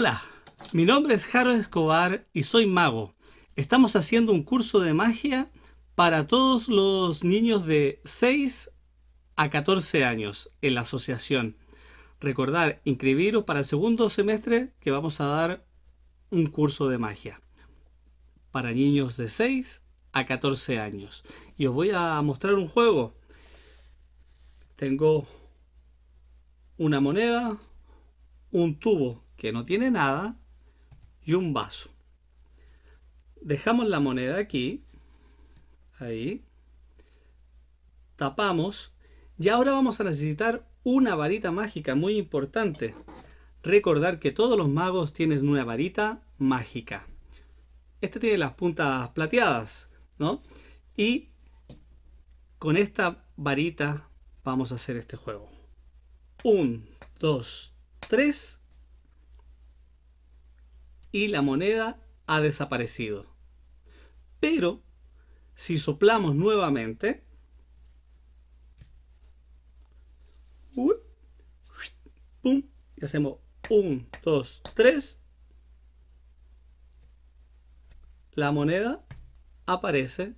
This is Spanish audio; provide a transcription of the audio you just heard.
Hola, mi nombre es Jaro Escobar y soy mago. Estamos haciendo un curso de magia para todos los niños de 6 a 14 años en la asociación. Recordar, inscribiros para el segundo semestre que vamos a dar un curso de magia para niños de 6 a 14 años. Y os voy a mostrar un juego. Tengo una moneda, un tubo que no tiene nada y un vaso. Dejamos la moneda aquí. Ahí. Tapamos. Y ahora vamos a necesitar una varita mágica muy importante. Recordar que todos los magos tienen una varita mágica. este tiene las puntas plateadas, ¿no? Y con esta varita vamos a hacer este juego. un, dos tres y la moneda ha desaparecido. Pero si soplamos nuevamente, y hacemos 1, 2, 3, la moneda aparece